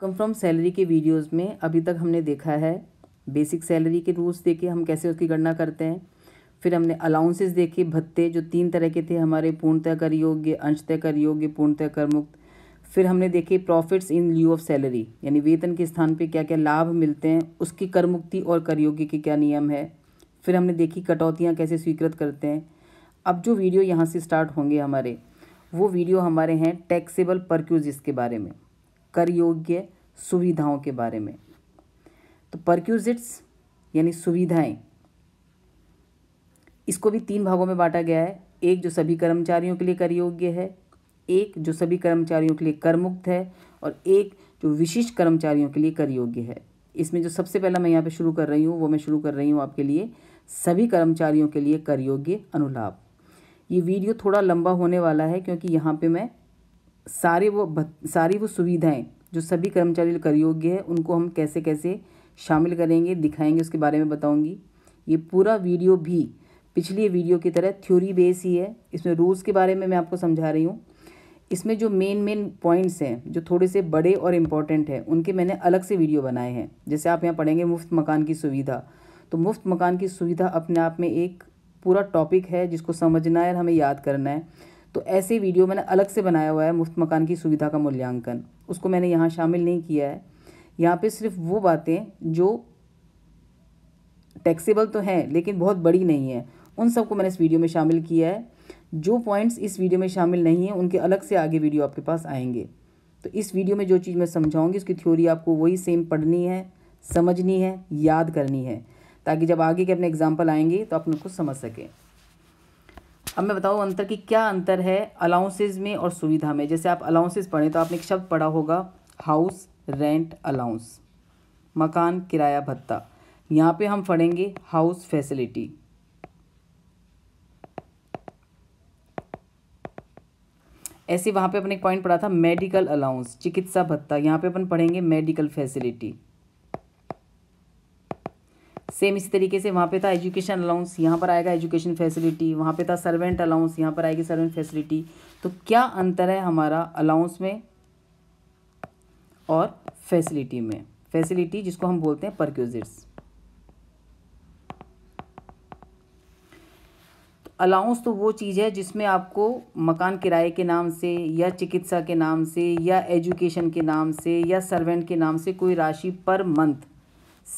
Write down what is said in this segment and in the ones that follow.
come from salary के videos में अभी तक हमने देखा है बेसिक सैलरी के रूल्स देखे हम कैसे उसकी गणना करते हैं फिर हमने अलाउंसेस देखे भत्ते जो तीन तरह के थे हमारे पूर्णतः कर योग्य अंशतः कर योग्य पूर्णतः कर मुक्त फिर हमने देखे profits in lieu of salary यानी वेतन के स्थान पे क्या क्या लाभ मिलते हैं उसकी कर मुक्ति और कर योग्य के क्या नियम है फिर हमने देखी कटौतियाँ कैसे स्वीकृत करते हैं अब जो वीडियो यहाँ से स्टार्ट होंगे हमारे वो वीडियो हमारे हैं टैक्सेबल परक्यूज के बारे में कर योग्य सुविधाओं के बारे में तो परक्यूजिट्स यानी सुविधाएं इसको भी तीन भागों में बांटा गया है एक जो सभी कर्मचारियों के लिए कर योग्य है एक जो सभी कर्मचारियों के लिए कर मुक्त है और एक जो विशिष्ट कर्मचारियों के लिए कर योग्य है इसमें जो सबसे पहला मैं यहाँ पे शुरू कर रही हूँ वो मैं शुरू कर रही हूँ आपके लिए सभी कर्मचारियों के लिए कर योग्य अनुलाभ ये वीडियो थोड़ा लंबा होने वाला है क्योंकि यहाँ पे मैं सारे वो सारी वो सुविधाएं जो सभी कर्मचारी कर योग्य है उनको हम कैसे कैसे शामिल करेंगे दिखाएंगे उसके बारे में बताऊंगी ये पूरा वीडियो भी पिछली वीडियो की तरह थ्योरी बेस ही है इसमें रूल्स के बारे में मैं आपको समझा रही हूँ इसमें जो मेन मेन पॉइंट्स हैं जो थोड़े से बड़े और इम्पॉर्टेंट हैं उनके मैंने अलग से वीडियो बनाए हैं जैसे आप यहाँ पढ़ेंगे मुफ्त मकान की सुविधा तो मुफ्त मकान की सुविधा अपने आप में एक पूरा टॉपिक है जिसको समझना है और हमें याद करना है तो ऐसे वीडियो मैंने अलग से बनाया हुआ है मुफ्त मकान की सुविधा का मूल्यांकन उसको मैंने यहाँ शामिल नहीं किया है यहाँ पे सिर्फ वो बातें जो टैक्सेबल तो हैं लेकिन बहुत बड़ी नहीं है उन सबको मैंने इस वीडियो में शामिल किया है जो पॉइंट्स इस वीडियो में शामिल नहीं है उनके अलग से आगे वीडियो आपके पास आएंगे तो इस वीडियो में जो चीज़ मैं समझाऊंगी उसकी थ्योरी आपको वही सेम पढ़नी है समझनी है याद करनी है ताकि जब आगे के अपने एग्जाम्पल आएंगे तो आप उनको समझ सकें अब मैं बताऊँ अंतर कि क्या अंतर है अलाउंसेज में और सुविधा में जैसे आप अलाउंसेज पढ़ें तो आपने एक शब्द पढ़ा होगा हाउस रेंट अलाउंस मकान किराया भत्ता यहाँ पे हम पढ़ेंगे हाउस फैसिलिटी ऐसे वहाँ पे अपने एक पॉइंट पढ़ा था मेडिकल अलाउंस चिकित्सा भत्ता यहाँ पे अपन पढ़ेंगे मेडिकल फैसिलिटी सेम इसी तरीके से वहाँ पे था एजुकेशन अलाउंस यहाँ पर आएगा एजुकेशन फैसिलिटी वहाँ पे था सर्वेंट अलाउंस यहाँ पर आएगी सर्वेंट फैसिलिटी तो क्या अंतर है हमारा अलाउंस में और फैसिलिटी में फैसिलिटी जिसको हम बोलते हैं परक्यूजिट्स अलाउंस तो वो चीज़ है जिसमें आपको मकान किराए के नाम से या चिकित्सा के नाम से या एजुकेशन के नाम से या सर्वेंट के नाम से कोई राशि पर मंथ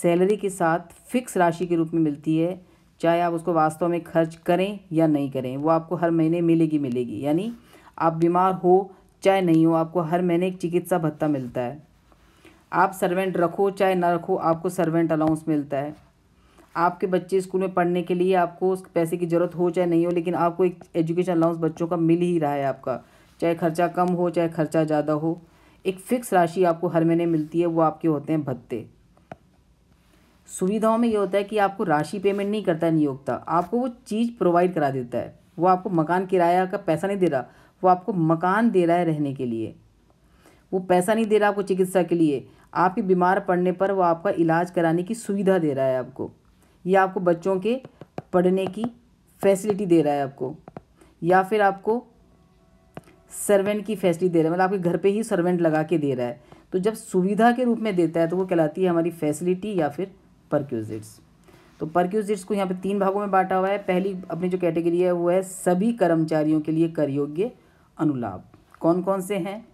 सैलरी के साथ फिक्स राशि के रूप में मिलती है चाहे आप उसको वास्तव में खर्च करें या नहीं करें वो आपको हर महीने मिलेगी मिलेगी यानी आप बीमार हो चाहे नहीं हो आपको हर महीने एक चिकित्सा भत्ता मिलता है आप सर्वेंट रखो चाहे ना रखो आपको सर्वेंट अलाउंस मिलता है आपके बच्चे स्कूल में पढ़ने के लिए आपको उस पैसे की ज़रूरत हो चाहे नहीं हो लेकिन आपको एक एजुकेशन अलाउंस बच्चों का मिल ही रहा है आपका चाहे खर्चा कम हो चाहे खर्चा ज़्यादा हो एक फ़िक्स राशि आपको हर महीने मिलती है वो आपके होते हैं भत्ते सुविधाओं में ये होता है कि आपको राशि पेमेंट नहीं करता है नियोक्ता आपको वो चीज़ प्रोवाइड करा देता है वो आपको मकान किराया का पैसा नहीं दे रहा वो आपको मकान दे रहा है रहने के लिए वो पैसा नहीं दे रहा आपको चिकित्सा के लिए आपके बीमार पड़ने पर वो आपका इलाज कराने की सुविधा दे रहा है आपको या आपको बच्चों के पढ़ने की फैसिलिटी दे रहा है आपको या फिर आपको सर्वेंट की फैसिलिटी दे रहा है मतलब आपके घर पे ही सर्वेंट लगा के दे रहा है तो जब सुविधा के रूप में देता है तो वो कहलाती है हमारी फैसिलिटी या फिर परक्यूजिट्स तो परक्यूजिट्स को यहाँ पे तीन भागों में बांटा हुआ है पहली अपनी जो कैटेगरी है वो है सभी कर्मचारियों के लिए कर योग्य अनुलाभ कौन कौन से हैं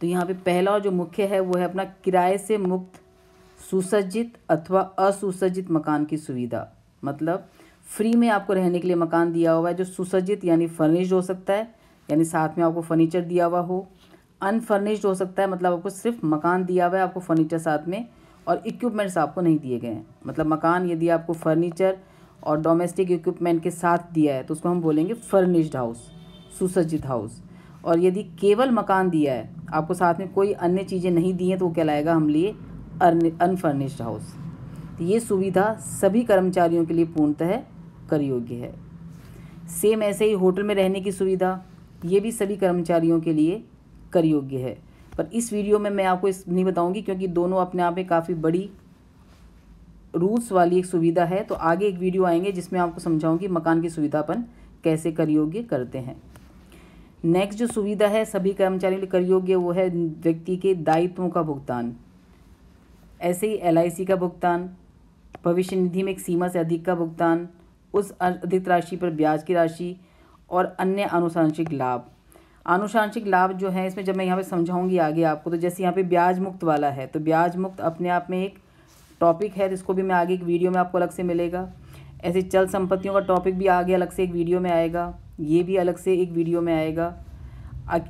तो यहाँ पे पहला और जो मुख्य है वो है अपना किराए से मुक्त सुसज्जित अथवा असुसज्जित मकान की सुविधा मतलब फ्री में आपको रहने के लिए मकान दिया हुआ है जो सुसज्जित यानी फर्निश्ड हो सकता है यानी साथ में आपको फर्नीचर दिया हुआ हो अनफर्निश्ड हो सकता है मतलब आपको सिर्फ मकान दिया हुआ है आपको फर्नीचर साथ में और इक्विपमेंट्स आपको नहीं दिए गए हैं मतलब मकान यदि आपको फर्नीचर और डोमेस्टिक इक्विपमेंट के साथ दिया है तो उसको हम बोलेंगे फर्निश्ड हाउस सुसज्जित हाउस और यदि केवल मकान दिया है आपको साथ में कोई अन्य चीज़ें नहीं दी हैं तो वो कहलाएगा हम लिए अनफर्निश्ड हाउस तो ये सुविधा सभी कर्मचारियों के लिए पूर्णतः करयोग्य है सेम ऐसे ही होटल में रहने की सुविधा ये भी सभी कर्मचारियों के लिए करयोग्य है पर इस वीडियो में मैं आपको इस नहीं बताऊंगी क्योंकि दोनों अपने आप में काफ़ी बड़ी रूल्स वाली एक सुविधा है तो आगे एक वीडियो आएंगे जिसमें आपको समझाऊंगी मकान की सुविधा अपन कैसे करयोग्य करते हैं नेक्स्ट जो सुविधा है सभी कर्मचारियों के करयोग्य वो है व्यक्ति के दायित्वों का भुगतान ऐसे ही एल का भुगतान भविष्य निधि में एक सीमा से अधिक का भुगतान उस अधिक राशि पर ब्याज की राशि और अन्य अनुसंशिक लाभ आनुषांशिक लाभ जो है इसमें जब मैं यहाँ पे समझाऊंगी आगे आपको तो जैसे यहाँ पे ब्याज मुक्त वाला है तो ब्याज मुक्त अपने आप में एक टॉपिक है जिसको भी मैं आगे एक वीडियो में आपको अलग से मिलेगा ऐसे चल संपत्तियों का टॉपिक भी आगे अलग से एक वीडियो में आएगा ये भी अलग से एक वीडियो में आएगा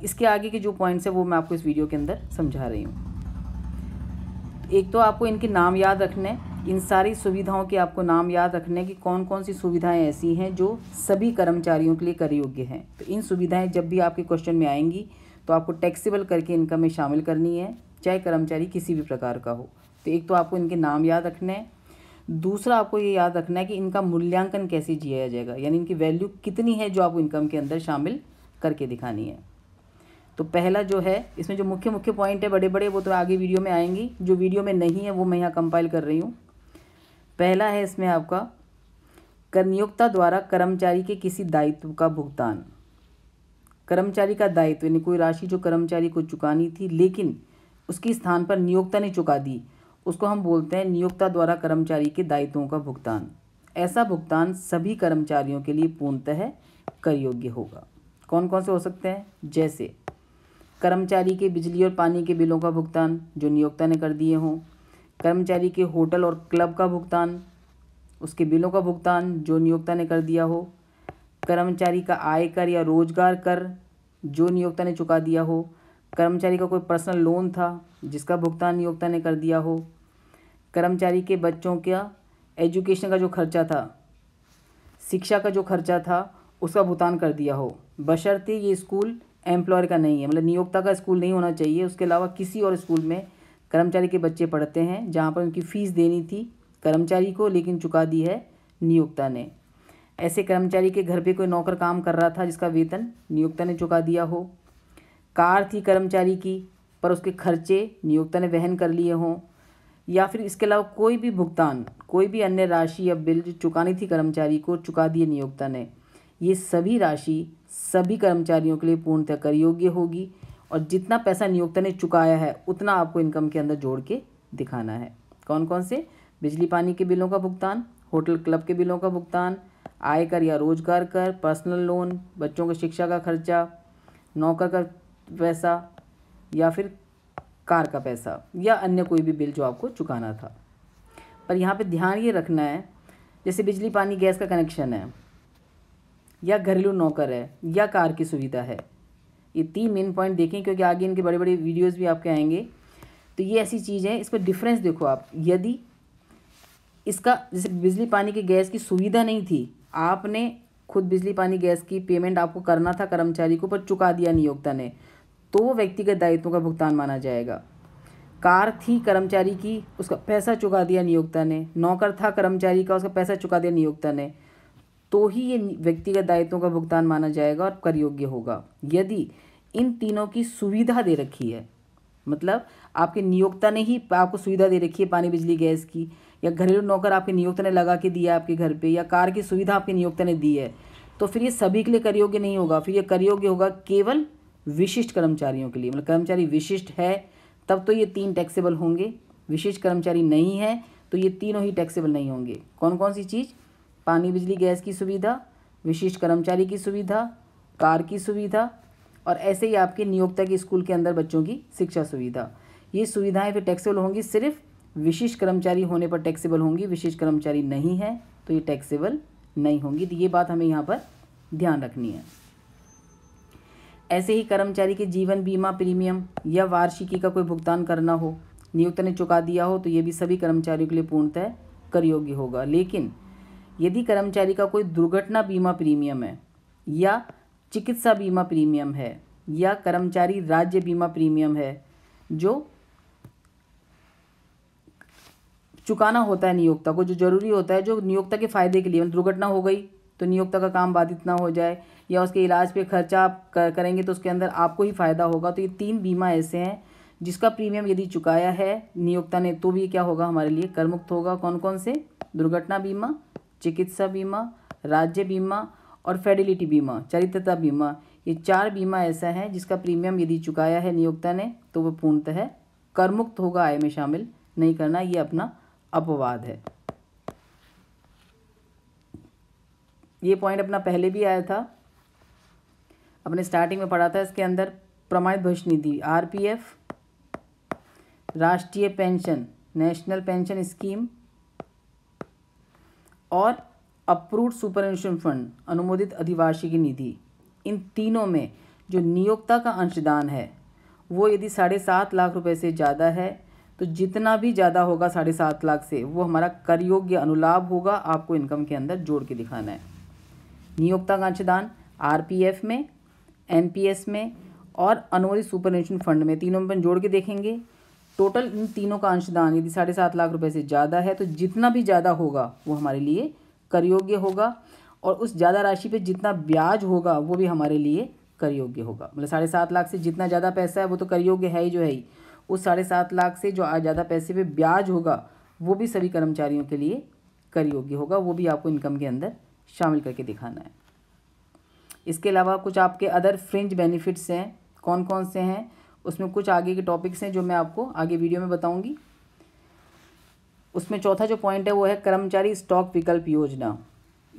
इसके आगे के जो पॉइंट्स हैं वो मैं आपको इस वीडियो के अंदर समझा रही हूँ एक तो आपको इनके नाम याद रखने इन सारी सुविधाओं के आपको नाम याद रखने की कौन कौन सी सुविधाएं ऐसी हैं जो सभी कर्मचारियों के लिए कर योग्य हैं तो इन सुविधाएं जब भी आपके क्वेश्चन में आएंगी तो आपको टैक्सीबल करके इनकम में शामिल करनी है चाहे कर्मचारी किसी भी प्रकार का हो तो एक तो आपको इनके नाम याद रखने हैं दूसरा आपको ये याद रखना है कि इनका मूल्यांकन कैसे जिया जाएगा यानी इनकी वैल्यू कितनी है जो आपको इनकम के अंदर शामिल करके दिखानी है तो पहला जो है इसमें जो मुख्य मुख्य पॉइंट है बड़े बड़े वो तो आगे वीडियो में आएंगी जो वीडियो में नहीं है वो मैं यहाँ कंपाइल कर रही हूँ पहला है इसमें आपका कर नियोक्ता द्वारा कर्मचारी के किसी दायित्व का भुगतान कर्मचारी का दायित्व यानी कोई राशि जो कर्मचारी को चुकानी थी लेकिन उसकी स्थान पर नियोक्ता ने चुका दी उसको हम बोलते हैं नियोक्ता द्वारा कर्मचारी के दायित्वों का भुगतान ऐसा भुगतान सभी कर्मचारियों के लिए पूर्णतः कर योग्य होगा कौन कौन से हो सकते हैं जैसे कर्मचारी के बिजली और पानी के बिलों का भुगतान जो नियोक्ता ने कर दिए हों कर्मचारी के होटल और क्लब का भुगतान उसके बिलों का भुगतान जो नियोक्ता ने कर दिया हो कर्मचारी का आयकर या रोजगार कर जो नियोक्ता ने चुका दिया हो कर्मचारी का कोई पर्सनल लोन था जिसका भुगतान नियोक्ता ने कर दिया हो कर्मचारी के बच्चों का एजुकेशन का जो खर्चा था शिक्षा का जो खर्चा था उसका भुगतान कर दिया हो बशर्ते ये स्कूल एम्प्लॉयर का नहीं है मतलब नियोक्ता का स्कूल नहीं होना चाहिए उसके अलावा किसी और स्कूल में कर्मचारी के बच्चे पढ़ते हैं जहाँ पर उनकी फ़ीस देनी थी कर्मचारी को लेकिन चुका दी है नियोक्ता ने ऐसे कर्मचारी के घर पे कोई नौकर काम कर रहा था जिसका वेतन नियोक्ता ने चुका दिया हो कार थी कर्मचारी की पर उसके खर्चे नियोक्ता ने वहन कर लिए हों या फिर इसके अलावा कोई भी भुगतान कोई भी अन्य राशि या बिल जो चुकानी थी कर्मचारी को चुका दिए नियोक्ता ने ये सभी राशि सभी कर्मचारियों के लिए पूर्णतः कर योग्य होगी और जितना पैसा नियोक्ता ने चुकाया है उतना आपको इनकम के अंदर जोड़ के दिखाना है कौन कौन से बिजली पानी के बिलों का भुगतान होटल क्लब के बिलों का भुगतान आयकर या रोजगार कर पर्सनल लोन बच्चों के शिक्षा का खर्चा नौकर का पैसा या फिर कार का पैसा या अन्य कोई भी बिल जो आपको चुकाना था पर यहाँ पे ध्यान ये रखना है जैसे बिजली पानी गैस का कनेक्शन है या घरेलू नौकर है या कार की सुविधा है ये तीन मेन पॉइंट देखें क्योंकि आगे इनके बड़े बड़े वीडियोज़ भी आपके आएंगे तो ये ऐसी चीज़ है इस पर डिफरेंस देखो आप यदि इसका जैसे बिजली पानी के गैस की सुविधा नहीं थी आपने खुद बिजली पानी गैस की पेमेंट आपको करना था कर्मचारी को पर चुका दिया नियोक्ता ने तो वो व्यक्तिगत दायित्वों का भुगतान माना जाएगा कार थी कर्मचारी की उसका पैसा चुका दिया नियोक्ता ने नौकर था कर्मचारी का उसका पैसा चुका दिया नियोक्ता ने तो ही ये व्यक्तिगत दायित्वों का भुगतान माना जाएगा और कर योग्य होगा यदि इन तीनों की सुविधा दे रखी है मतलब आपके नियोक्ता ने ही आपको सुविधा दे रखी है पानी बिजली गैस की या घरेलू नौकर आपके नियोक्ता ने लगा के दिया आपके घर पे या कार की सुविधा आपके नियोक्ता ने दी है तो फिर ये सभी के लिए करयोग्य नहीं होगा फिर ये करयोग्य होगा केवल विशिष्ट कर्मचारियों के लिए मतलब कर्मचारी विशिष्ट है तब तो ये तीन टैक्सेबल होंगे विशिष्ट कर्मचारी नहीं है तो ये तीनों ही टैक्सेबल नहीं होंगे कौन कौन सी चीज़ पानी बिजली गैस की सुविधा विशिष्ट कर्मचारी की सुविधा कार की सुविधा और ऐसे ही आपके नियोक्ता के स्कूल के अंदर बच्चों की शिक्षा सुविधा ये सुविधाएं फिर टैक्सेबल होंगी सिर्फ विशिष्ट कर्मचारी होने पर टैक्सेबल होंगी विशिष्ट कर्मचारी नहीं है तो ये टैक्सेबल नहीं होंगी तो ये बात हमें यहाँ पर ध्यान रखनी है ऐसे ही कर्मचारी के जीवन बीमा प्रीमियम या वार्षिकी का कोई भुगतान करना हो नियुक्त ने चुका दिया हो तो ये भी सभी कर्मचारियों के लिए पूर्णतः करयोग्य होगा लेकिन यदि कर्मचारी का कोई दुर्घटना बीमा प्रीमियम है या चिकित्सा बीमा प्रीमियम है या कर्मचारी राज्य बीमा प्रीमियम है जो चुकाना होता है नियोक्ता को जो जरूरी होता है जो नियोक्ता के फायदे के लिए मतलब दुर्घटना हो गई तो नियोक्ता का काम बाधित ना हो जाए या उसके इलाज पे खर्चा आप करेंगे तो उसके अंदर आपको ही फ़ायदा होगा तो ये तीन बीमा ऐसे हैं जिसका प्रीमियम यदि चुकाया है नियोक्ता ने तो भी क्या होगा हमारे लिए करमुक्त होगा कौन कौन से दुर्घटना बीमा चिकित्सा बीमा राज्य बीमा और फेडिलिटी बीमा चरित्रता बीमा ये चार बीमा ऐसा है जिसका प्रीमियम यदि चुकाया है नियोक्ता ने तो वह पूर्णतः करमुक्त होगा आय में शामिल नहीं करना ये अपना अपवाद है ये पॉइंट अपना पहले भी आया था अपने स्टार्टिंग में पढ़ा था इसके अंदर प्रमाणित भविष्य निधि आरपीएफ राष्ट्रीय पेंशन नेशनल पेंशन स्कीम और अप्रूव्ड सुपर एंशन फंड अनुमोदित अधिवार्षिकी निधि इन तीनों में जो नियोक्ता का अंशदान है वो यदि साढ़े सात लाख रुपए से ज़्यादा है तो जितना भी ज़्यादा होगा साढ़े सात लाख से वो हमारा कर योग्य अनुलाभ होगा आपको इनकम के अंदर जोड़ के दिखाना है नियोक्ता का अंशदान आर में एन में और अनुमोदित सुपर पेंशन फंड में तीनों में जोड़ के देखेंगे टोटल इन तीनों का अंशदान यदि साढ़े सात लाख रुपए से ज़्यादा है तो जितना भी ज़्यादा होगा वो हमारे लिए कर योग्य होगा और उस ज़्यादा राशि पे जितना ब्याज होगा वो भी हमारे लिए कर योग्य होगा मतलब साढ़े सात लाख से जितना ज़्यादा पैसा है वो तो कर योग्य है ही जो है ही उस साढ़े सात लाख से जो ज़्यादा पैसे पे ब्याज होगा वो भी सभी कर्मचारियों के लिए कर योग्य होगा वो भी आपको इनकम के अंदर शामिल करके दिखाना है इसके अलावा कुछ आपके अदर फ्रिंज बेनिफिट्स हैं कौन कौन से हैं उसमें कुछ आगे के टॉपिक्स हैं जो मैं आपको आगे वीडियो में बताऊंगी उसमें चौथा जो पॉइंट है वो है कर्मचारी स्टॉक विकल्प योजना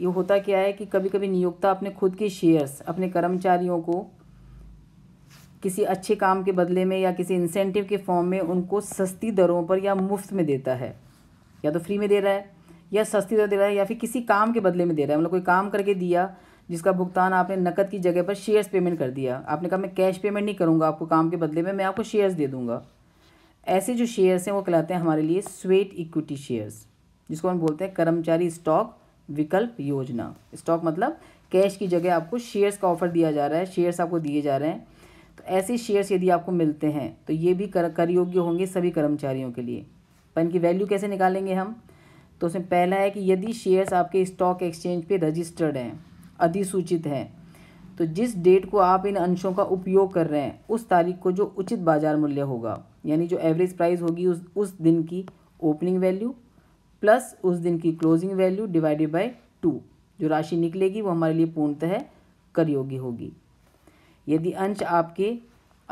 ये होता क्या है कि कभी कभी नियोक्ता अपने खुद के शेयर्स अपने कर्मचारियों को किसी अच्छे काम के बदले में या किसी इंसेंटिव के फॉर्म में उनको सस्ती दरों पर या मुफ्त में देता है या तो फ्री में दे रहा है या सस्ती दर दे रहा है या फिर किसी काम के बदले में दे रहा है मतलब कोई काम करके दिया जिसका भुगतान आपने नकद की जगह पर शेयर्स पेमेंट कर दिया आपने कहा मैं कैश पेमेंट नहीं करूँगा आपको काम के बदले में मैं आपको शेयर्स दे दूँगा ऐसे जो शेयर्स हैं वो कहलाते हैं हमारे लिए स्वेट इक्विटी शेयर्स जिसको हम बोलते हैं कर्मचारी स्टॉक विकल्प योजना स्टॉक मतलब कैश की जगह आपको शेयर्स का ऑफर दिया जा रहा है शेयर्स आपको दिए जा रहे हैं तो ऐसे शेयर्स यदि आपको मिलते हैं तो ये भी कर कर योग्य होंगे सभी कर्मचारियों के लिए पर इनकी वैल्यू कैसे निकालेंगे हम तो उसमें पहला है कि यदि शेयर्स आपके स्टॉक एक्सचेंज पे रजिस्टर्ड हैं अधिसूचित है तो जिस डेट को आप इन अंशों का उपयोग कर रहे हैं उस तारीख को जो उचित बाजार मूल्य होगा यानी जो एवरेज प्राइस होगी उस उस दिन की ओपनिंग वैल्यू प्लस उस दिन की closing value divided by two जो राशि निकलेगी वो हमारे लिए पूर्णतः करयोगी होगी यदि अंश आपके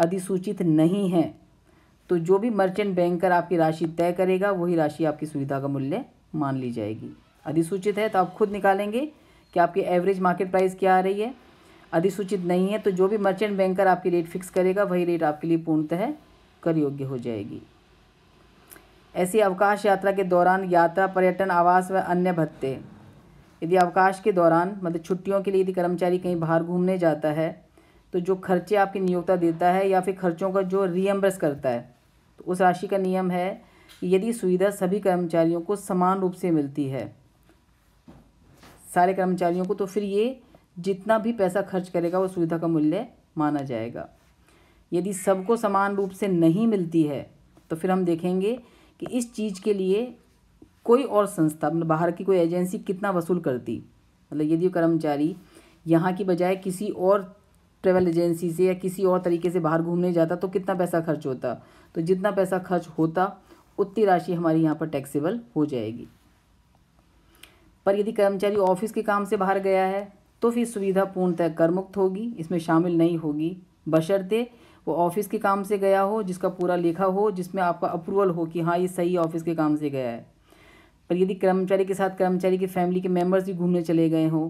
अधिसूचित नहीं हैं तो जो भी मर्चेंट बैंकर आपकी राशि तय करेगा वही राशि आपकी सुविधा का मूल्य मान ली जाएगी अधिसूचित है तो आप खुद निकालेंगे कि आपकी एवरेज मार्केट प्राइस क्या आ रही है अधिसूचित नहीं है तो जो भी मर्चेंट बैंकर आपकी रेट फिक्स करेगा वही रेट आपके लिए पूर्णतः कर योग्य हो जाएगी ऐसी अवकाश यात्रा के दौरान यात्रा पर्यटन आवास व अन्य भत्ते यदि अवकाश के दौरान मतलब छुट्टियों के लिए यदि कर्मचारी कहीं बाहर घूमने जाता है तो जो खर्चे आपकी नियोक्ता देता है या फिर खर्चों का जो रियम्बर्स करता है तो उस राशि का नियम है कि यदि सुविधा सभी कर्मचारियों को समान रूप से मिलती है सारे कर्मचारियों को तो फिर ये जितना भी पैसा खर्च करेगा वो सुविधा का मूल्य माना जाएगा यदि सबको समान रूप से नहीं मिलती है तो फिर हम देखेंगे कि इस चीज़ के लिए कोई और संस्था मतलब बाहर की कोई एजेंसी कितना वसूल करती मतलब यदि कर्मचारी यहाँ की बजाय किसी और ट्रेवल एजेंसी से या किसी और तरीके से बाहर घूमने जाता तो कितना पैसा खर्च होता तो जितना पैसा खर्च होता उतनी राशि हमारी यहाँ पर टैक्सेबल हो जाएगी पर यदि कर्मचारी ऑफिस के काम से बाहर गया है तो फिर सुविधा पूर्णतः करमुक्त होगी इसमें शामिल नहीं होगी बशर्ते वो ऑफिस के काम से गया हो जिसका पूरा लेखा हो जिसमें आपका अप्रूवल हो कि हाँ ये सही ऑफिस के काम से गया है पर यदि कर्मचारी के साथ कर्मचारी की फैमिली के मेम्बर्स भी घूमने चले गए हों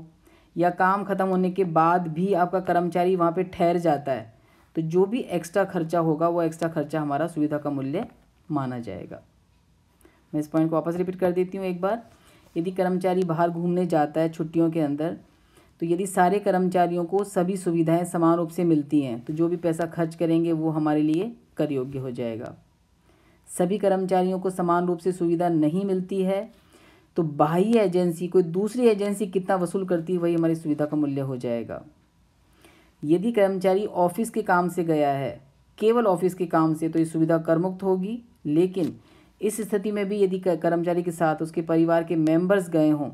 या काम ख़त्म होने के बाद भी आपका कर्मचारी वहाँ पर ठहर जाता है तो जो भी एक्स्ट्रा खर्चा होगा वो एक्स्ट्रा खर्चा हमारा सुविधा का मूल्य माना जाएगा मैं इस पॉइंट को वापस रिपीट कर देती हूँ एक बार यदि कर्मचारी बाहर घूमने जाता है छुट्टियों के अंदर तो यदि सारे कर्मचारियों को सभी सुविधाएं समान रूप से मिलती हैं तो जो भी पैसा खर्च करेंगे वो हमारे लिए कर योग्य हो जाएगा सभी कर्मचारियों को समान रूप से सुविधा नहीं मिलती है तो बाह्य एजेंसी कोई दूसरी एजेंसी कितना वसूल करती है वही हमारी सुविधा का मूल्य हो जाएगा यदि कर्मचारी ऑफिस के काम से गया है केवल ऑफिस के काम से तो ये सुविधा करमुक्त होगी लेकिन इस स्थिति में भी यदि कर्मचारी के साथ उसके परिवार के मेंबर्स गए हों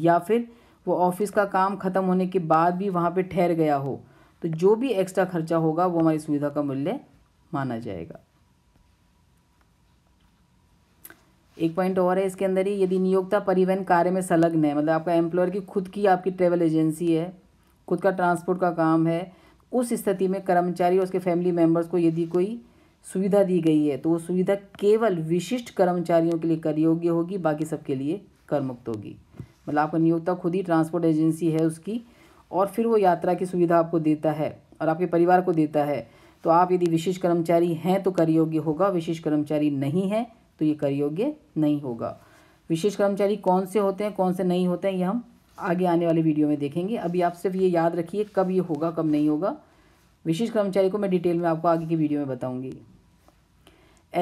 या फिर वो ऑफिस का काम ख़त्म होने के बाद भी वहाँ पे ठहर गया हो तो जो भी एक्स्ट्रा खर्चा होगा वो हमारी सुविधा का मूल्य माना जाएगा एक पॉइंट और है इसके अंदर ही यदि नियोक्ता परिवहन कार्य में संलग्न है मतलब आपका एम्प्लॉयर की खुद की आपकी ट्रेवल एजेंसी है खुद का ट्रांसपोर्ट का काम है उस स्थिति में कर्मचारी और उसके फैमिली मेम्बर्स को यदि कोई सुविधा दी गई है तो वो सुविधा केवल विशिष्ट कर्मचारियों के लिए कर योग्य होगी बाकी सबके लिए कर मुक्त होगी मतलब आपका नियोक्ता खुद ही ट्रांसपोर्ट एजेंसी है उसकी और फिर वो यात्रा की सुविधा आपको देता है और आपके परिवार को देता है तो आप यदि विशिष्ट कर्मचारी हैं तो कर योग्य होगा विशिष्ट कर्मचारी नहीं है तो ये कर योग्य नहीं होगा विशेष कर्मचारी कौन से होते हैं कौन से नहीं होते हैं ये हम आगे आने वाले वीडियो में देखेंगे अभी आप सिर्फ ये याद रखिए कब ये होगा कब नहीं होगा विशिष्ट कर्मचारी को मैं डिटेल में आपको आगे की वीडियो में बताऊंगी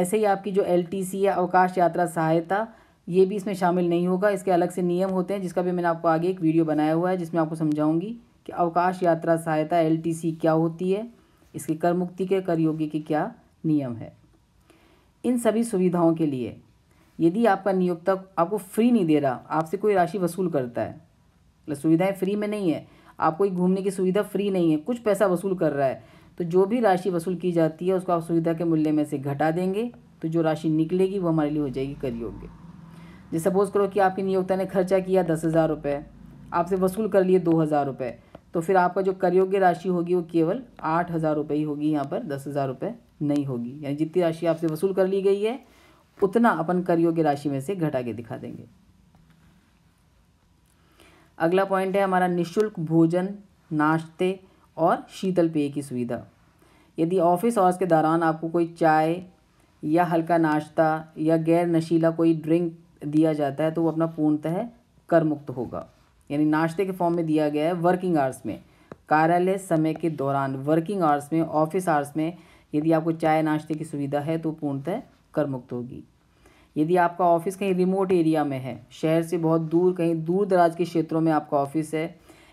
ऐसे ही आपकी जो एल या अवकाश यात्रा सहायता ये भी इसमें शामिल नहीं होगा इसके अलग से नियम होते हैं जिसका भी मैंने आपको आगे एक वीडियो बनाया हुआ है जिसमें आपको समझाऊंगी कि अवकाश यात्रा सहायता एल क्या होती है इसके कर मुक्ति के कर योग्य के क्या नियम है इन सभी सुविधाओं के लिए यदि आपका नियोक्ता आपको फ्री नहीं दे रहा आपसे कोई राशि वसूल करता है मतलब सुविधाएँ फ्री में नहीं है आपको घूमने की सुविधा फ्री नहीं है कुछ पैसा वसूल कर रहा है तो जो भी राशि वसूल की जाती है उसको आप सुविधा के मूल्य में से घटा देंगे तो जो राशि निकलेगी वो हमारे लिए हो जाएगी कर योग्य जैसे सपोज़ करो कि आपके नियोक्ता ने खर्चा किया दस हज़ार रुपये आपसे वसूल कर लिए दो हज़ार रुपये तो फिर आपका जो करयोग्य राशि होगी वो केवल आठ हज़ार रुपये ही होगी यहाँ पर दस हज़ार रुपये नहीं होगी यानी जितनी राशि आपसे वसूल कर ली गई है उतना अपन करयोग्य राशि में से घटा के दिखा देंगे अगला पॉइंट है हमारा निशुल्क भोजन नाश्ते और शीतल पेय की सुविधा यदि ऑफिस आवर्स के दौरान आपको कोई चाय या हल्का नाश्ता या गैर नशीला कोई ड्रिंक दिया जाता है तो वो अपना पूर्णतः कर मुक्त होगा यानी नाश्ते के फॉर्म में दिया गया है वर्किंग आवर्स में कार्यालय समय के दौरान वर्किंग आवर्स में ऑफिस आवर्स में यदि आपको चाय नाश्ते की सुविधा है तो पूर्णतः कर मुक्त होगी यदि आपका ऑफिस कहीं रिमोट एरिया में है शहर से बहुत दूर कहीं दूर दराज के क्षेत्रों में आपका ऑफिस है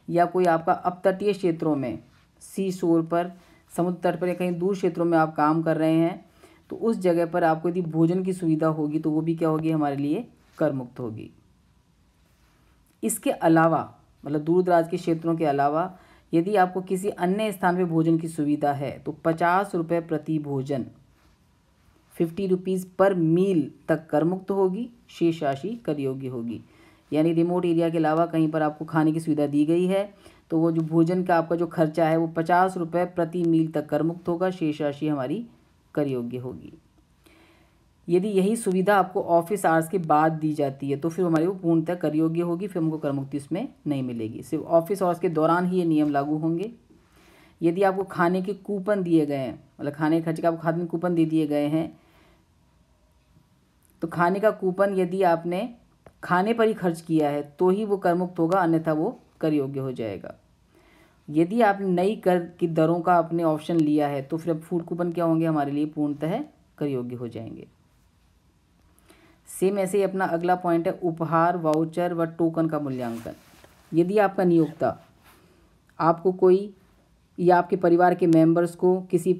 या कोई आपका अपतटीय क्षेत्रों में सी शोर पर समुद्र तट पर या कहीं दूर क्षेत्रों में आप काम कर रहे हैं तो उस जगह पर आपको यदि भोजन की सुविधा होगी तो वो भी क्या होगी हमारे लिए कर मुक्त होगी इसके अलावा मतलब दूर दराज के क्षेत्रों के अलावा यदि आपको किसी अन्य स्थान पर भोजन की सुविधा है तो पचास रुपये प्रति भोजन फिफ्टी रुपीज़ पर मील तक कर मुक्त होगी शेष राशि कर योग्य होगी यानी रिमोट एरिया के अलावा कहीं पर आपको खाने की सुविधा दी गई है तो वो जो भोजन का आपका जो खर्चा है वो पचास रुपये प्रति मील तक कर मुक्त होगा शेष राशि हमारी कर योग्य होगी यदि यही सुविधा आपको ऑफिस आवर्स के बाद दी जाती है तो फिर हमारी वो पूर्णतः कर योग्य होगी फिर हमको कर मुक्ति इसमें नहीं मिलेगी सिर्फ ऑफिस आवर्स के दौरान ही ये नियम लागू होंगे यदि आपको खाने के कूपन दिए गए हैं मतलब खाने के खर्च का आपको खाद में कूपन दे दिए गए हैं तो खाने का कूपन यदि आपने खाने पर ही खर्च किया है तो ही वो कर मुक्त होगा अन्यथा वो कर योग्य हो जाएगा यदि आपने नई कर की दरों का आपने ऑप्शन लिया है तो फिर अब फूड कूपन क्या होंगे हमारे लिए पूर्णतः कर योग्य हो जाएंगे सेम ऐसे ही अपना अगला पॉइंट है उपहार वाउचर व टोकन का मूल्यांकन यदि आपका नियोक्ता आपको कोई या आपके परिवार के मेंबर्स को किसी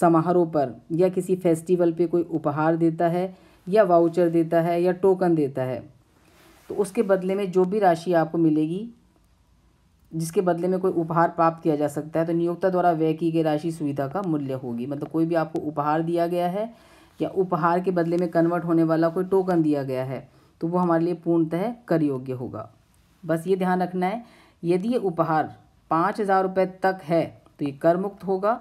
समारोह पर या किसी फेस्टिवल पे कोई उपहार देता है या वाउचर देता है या टोकन देता है तो उसके बदले में जो भी राशि आपको मिलेगी जिसके बदले में कोई उपहार प्राप्त किया जा सकता है तो नियोक्ता द्वारा व्यय की गई राशि सुविधा का मूल्य होगी मतलब कोई भी आपको उपहार दिया गया है या उपहार के बदले में कन्वर्ट होने वाला कोई टोकन दिया गया है तो वो हमारे लिए पूर्णतः कर योग्य होगा बस ये ध्यान रखना है यदि ये उपहार पाँच हज़ार रुपये तक है तो ये कर मुक्त होगा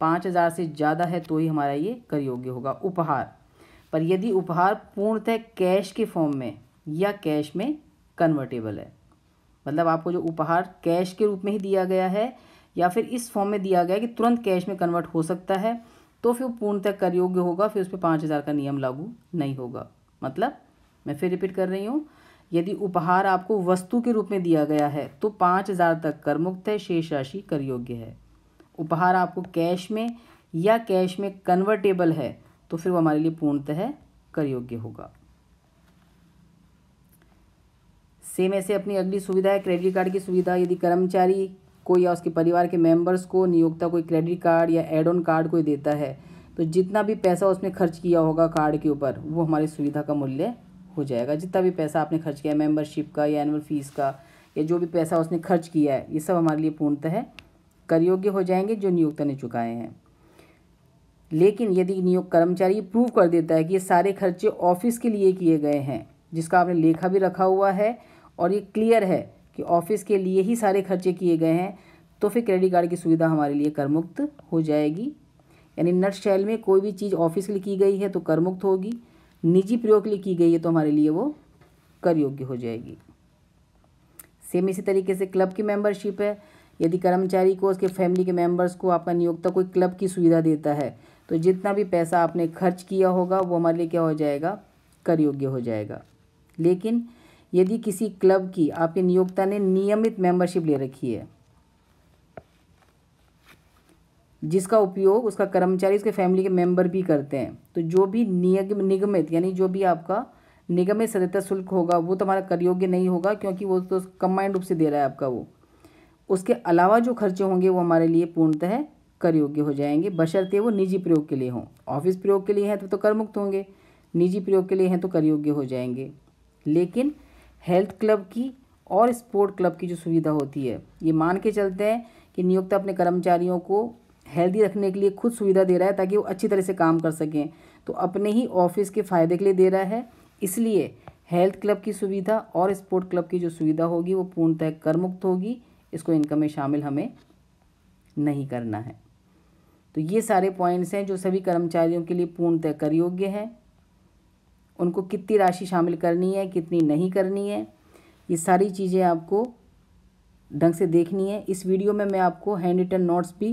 पाँच हज़ार से ज़्यादा है तो ही हमारा ये कर योग्य होगा उपहार पर यदि उपहार पूर्णतः कैश के फॉर्म में या कैश में कन्वर्टेबल है मतलब आपको जो उपहार कैश के रूप में ही दिया गया है या फिर इस फॉर्म में दिया गया है कि तुरंत कैश में कन्वर्ट हो सकता है तो फिर पूर्णतः कर योग्य होगा फिर उस पर पाँच हज़ार का नियम लागू नहीं होगा मतलब मैं फिर रिपीट कर रही हूँ यदि उपहार आपको वस्तु के रूप में दिया गया है तो पाँच हज़ार तक कर मुक्त है शेष राशि कर योग्य है उपहार आपको कैश में या कैश में कन्वर्टेबल है तो फिर वो हमारे लिए पूर्णतः कर योग्य होगा सेम ऐसे अपनी अगली सुविधा है क्रेडिट कार्ड की सुविधा यदि कर्मचारी को या उसके परिवार के मेंबर्स को नियोक्ता कोई क्रेडिट कार्ड या एड ऑन कार्ड कोई देता है तो जितना भी पैसा उसने खर्च किया होगा कार्ड के ऊपर वो हमारी सुविधा का मूल्य हो जाएगा जितना भी पैसा आपने खर्च किया मेंबरशिप मेम्बरशिप का या एनुअल फीस का या जो भी पैसा उसने खर्च किया है ये सब हमारे लिए पूर्णतः करयोग्य हो जाएंगे जो नियोक्ता ने चुकाए हैं लेकिन यदि नियोग कर्मचारी प्रूव कर देता है कि ये सारे खर्चे ऑफिस के लिए किए गए हैं जिसका आपने लेखा भी रखा हुआ है और ये क्लियर है कि ऑफिस के लिए ही सारे खर्चे किए गए हैं तो फिर क्रेडिट कार्ड की सुविधा हमारे लिए करमुक्त हो जाएगी यानी नट शैल में कोई भी चीज़ ऑफिस के लिए की गई है तो करमुक्त होगी निजी प्रयोग के लिए की गई है तो हमारे लिए वो कर योग्य हो जाएगी सेम इसी तरीके से क्लब की मेंबरशिप है यदि कर्मचारी को उसके फैमिली के मेंबर्स को आपका नियोक्ता कोई क्लब की सुविधा देता है तो जितना भी पैसा आपने खर्च किया होगा वो हमारे लिए क्या हो जाएगा कर योग्य हो जाएगा लेकिन यदि किसी क्लब की आपके नियोक्ता ने नियमित मेंबरशिप ले रखी है जिसका उपयोग उसका कर्मचारी उसके फैमिली के मेंबर भी करते हैं तो जो भी नियम निगमित यानी जो भी आपका निगमित सदस्यता शुल्क होगा वो तो हमारा करयोग्य नहीं होगा क्योंकि वो तो कम्बाइंड रूप से दे रहा है आपका वो उसके अलावा जो खर्चे होंगे वो हमारे लिए पूर्णतः कर योग्य हो जाएंगे बशर्ते वो निजी प्रयोग के लिए हों ऑफिस प्रयोग के लिए हैं तो, तो कर मुक्त होंगे निजी प्रयोग के लिए हैं तो कर योग्य हो जाएंगे लेकिन हेल्थ क्लब की और स्पोर्ट क्लब की जो सुविधा होती है ये मान के चलते हैं कि नियोक्ता अपने कर्मचारियों को हेल्दी रखने के लिए खुद सुविधा दे रहा है ताकि वो अच्छी तरह से काम कर सकें तो अपने ही ऑफिस के फ़ायदे के लिए दे रहा है इसलिए हेल्थ क्लब की सुविधा और स्पोर्ट क्लब की जो सुविधा होगी वो पूर्णतः कर मुक्त होगी इसको इनकम में शामिल हमें नहीं करना है तो ये सारे पॉइंट्स हैं जो सभी कर्मचारियों के लिए पूर्णतः कर योग्य हैं उनको कितनी राशि शामिल करनी है कितनी नहीं करनी है ये सारी चीज़ें आपको ढंग से देखनी है इस वीडियो में मैं आपको हैंड रिटन नोट्स भी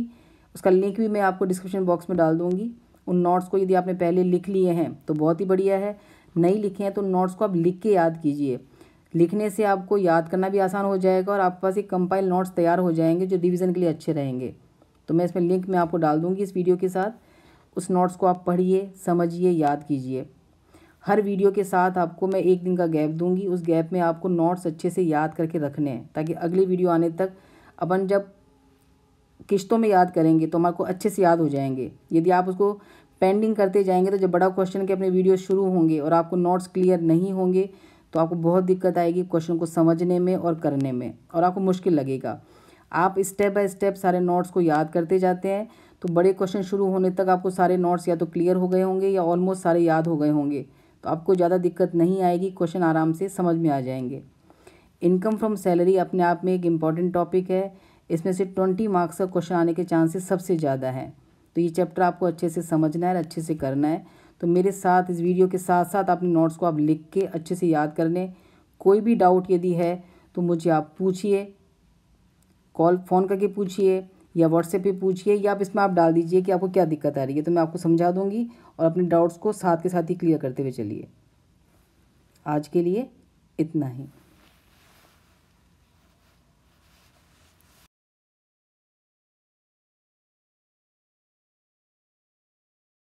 उसका लिंक भी मैं आपको डिस्क्रिप्शन बॉक्स में डाल दूँगी उन नोट्स को यदि आपने पहले लिख लिए हैं तो बहुत ही बढ़िया है नहीं लिखे हैं तो नोट्स को आप लिख के याद कीजिए लिखने से आपको याद करना भी आसान हो जाएगा और आपके पास एक कंपाइल नोट्स तैयार हो जाएंगे जो डिवीज़न के लिए अच्छे रहेंगे तो मैं इसमें लिंक मैं आपको डाल दूँगी इस वीडियो के साथ उस नोट्स को आप पढ़िए समझिए याद कीजिए हर वीडियो के साथ आपको मैं एक दिन का गैप दूंगी उस गैप में आपको नोट्स अच्छे से याद करके रखने हैं ताकि अगली वीडियो आने तक अपन जब किश्तों में याद करेंगे तो हमारे को अच्छे से याद हो जाएंगे यदि आप उसको पेंडिंग करते जाएंगे तो जब बड़ा क्वेश्चन के अपने वीडियो शुरू होंगे और आपको नोट्स क्लियर नहीं होंगे तो आपको बहुत दिक्कत आएगी क्वेश्चन को समझने में और करने में और आपको मुश्किल लगेगा आप स्टेप बाय स्टेप सारे नोट्स को याद करते जाते हैं तो बड़े क्वेश्चन शुरू होने तक आपको सारे नोट्स या तो क्लियर हो गए होंगे या ऑलमोस्ट सारे याद हो गए होंगे तो आपको ज़्यादा दिक्कत नहीं आएगी क्वेश्चन आराम से समझ में आ जाएंगे इनकम फ्रॉम सैलरी अपने आप में एक इम्पॉर्टेंट टॉपिक है इसमें से ट्वेंटी मार्क्स का क्वेश्चन आने के चांसेस सबसे ज़्यादा हैं तो ये चैप्टर आपको अच्छे से समझना है अच्छे से करना है तो मेरे साथ इस वीडियो के साथ साथ अपने नोट्स को आप लिख के अच्छे से याद कर लें कोई भी डाउट यदि है तो मुझे आप पूछिए कॉल फ़ोन करके पूछिए या व्हाट्सएप पे पूछिए या आप इसमें आप डाल दीजिए कि आपको क्या दिक्कत आ रही है तो मैं आपको समझा दूंगी और अपने डाउट्स को साथ के साथ ही क्लियर करते हुए चलिए आज के लिए इतना ही